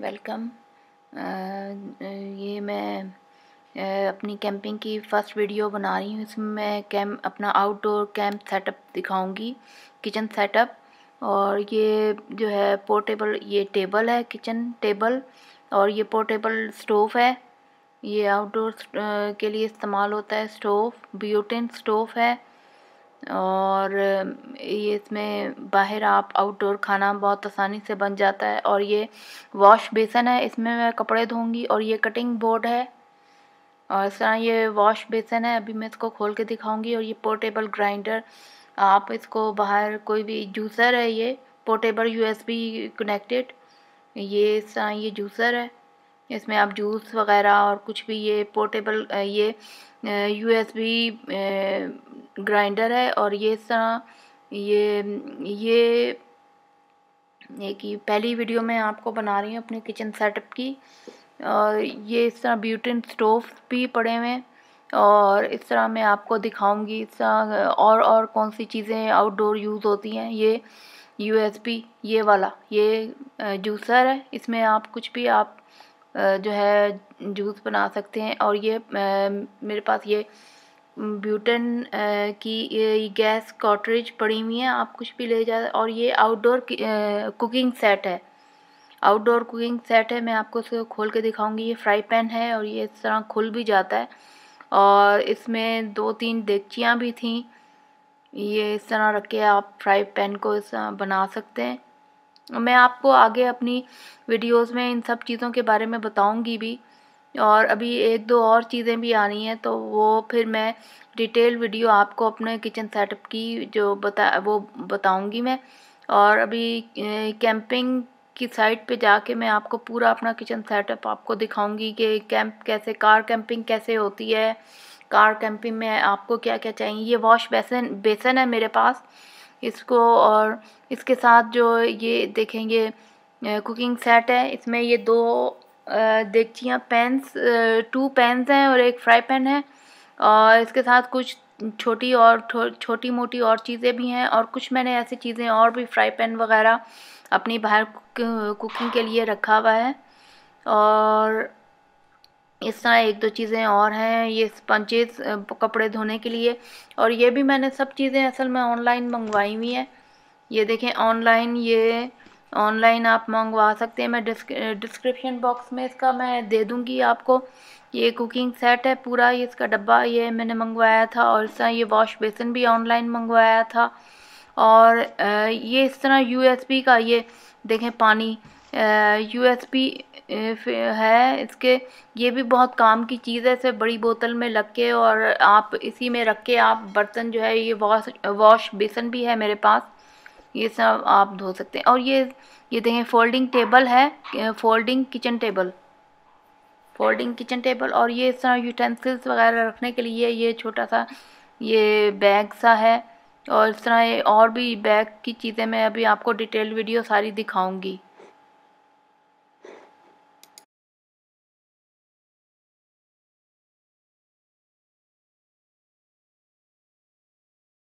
welcome ये मैं अपनी कैंपिंग की फ़र्स्ट वीडियो बना रही हूँ इसमें मैं कैम अपना आउटडोर कैंप सेटअप दिखाऊंगी किचन सेटअप और ये जो है पोर्टेबल ये टेबल है किचन टेबल और ये पोर्टेबल स्टोव है ये आउटडोर के लिए इस्तेमाल होता है स्टोव ब्यूटेन स्टोव है और ये इसमें बाहर आप आउटडोर खाना बहुत आसानी से बन जाता है और ये वॉश बेसन है इसमें मैं कपड़े धोंगी और ये कटिंग बोर्ड है और इस तरह ये वॉश बेसन है अभी मैं इसको खोल के दिखाऊंगी और ये पोर्टेबल ग्राइंडर आप इसको बाहर कोई भी जूसर है ये पोर्टेबल यूएसबी कनेक्टेड ये इस तरह ये जूसर है इसमें आप जूस वगैरह और कुछ भी ये पोर्टेबल ये यूएसबी ग्राइंडर है और ये इस तरह ये ये एक पहली वीडियो में आपको बना रही हूँ अपने किचन सेटअप की और ये इस तरह ब्यूटिन स्टोव भी पड़े हुए हैं और इस तरह मैं आपको दिखाऊंगी इस तरह और और कौन सी चीज़ें आउटडोर यूज़ होती हैं ये यूएसबी ये वाला ये जूसर है इसमें आप कुछ भी आप जो है जूस बना सकते हैं और ये मेरे पास ये ब्यूटन की गैस कॉटरेज पड़ी हुई हैं आप कुछ भी ले जा और ये आउटडोर कुकिंग सेट है आउटडोर कुकिंग सेट है मैं आपको इसको खोल के दिखाऊंगी ये फ्राई पैन है और ये इस तरह खुल भी जाता है और इसमें दो तीन डेगचियाँ भी थी ये इस तरह रख के आप फ्राई पैन को इस बना सकते हैं मैं आपको आगे अपनी वीडियोस में इन सब चीज़ों के बारे में बताऊंगी भी और अभी एक दो और चीज़ें भी आनी हैं तो वो फिर मैं डिटेल वीडियो आपको अपने किचन सेटअप की जो बता वो बताऊंगी मैं और अभी कैंपिंग की साइट पे जाके मैं आपको पूरा अपना किचन सेटअप आपको दिखाऊंगी कि कैंप कैसे कार कैंपिंग कैसे होती है कार कैंपिंग में आपको क्या क्या चाहिए ये वॉश बेसन बेसन है मेरे पास इसको और इसके साथ जो ये देखेंगे कुकिंग सेट है इसमें ये दो हैं पैंस टू पैंस हैं और एक फ्राई पैन है और इसके साथ कुछ छोटी और छोटी मोटी और चीज़ें भी हैं और कुछ मैंने ऐसी चीज़ें और भी फ्राई पैन वगैरह अपनी बाहर कुकिंग के लिए रखा हुआ है और इस तरह एक दो चीज़ें और हैं ये स्पंजेस कपड़े धोने के लिए और ये भी मैंने सब चीज़ें असल में ऑनलाइन मंगवाई हुई हैं ये देखें ऑनलाइन ये ऑनलाइन आप मंगवा सकते हैं मैं डिस्क्रिप्शन बॉक्स में इसका मैं दे दूँगी आपको ये कुकिंग सेट है पूरा ये इसका डब्बा ये मैंने मंगवाया था और इस तरह ये वॉश बेसन भी ऑनलाइन मंगवाया था और ये इस तरह यू का ये देखें पानी यूएसबी है इसके ये भी बहुत काम की चीज़ है इसे बड़ी बोतल में लग के और आप इसी में रख के आप बर्तन जो है ये वॉश वॉश बेसन भी है मेरे पास ये सब आप धो सकते हैं और ये ये देखें फोल्डिंग टेबल है folding kitchen table folding kitchen table और ये इस तरह यूटेंसिल्स वगैरह रखने के लिए ये छोटा सा ये बैग सा है और इस तरह और भी बैग की चीज़ें मैं अभी आपको डिटेल वीडियो सारी दिखाऊंगी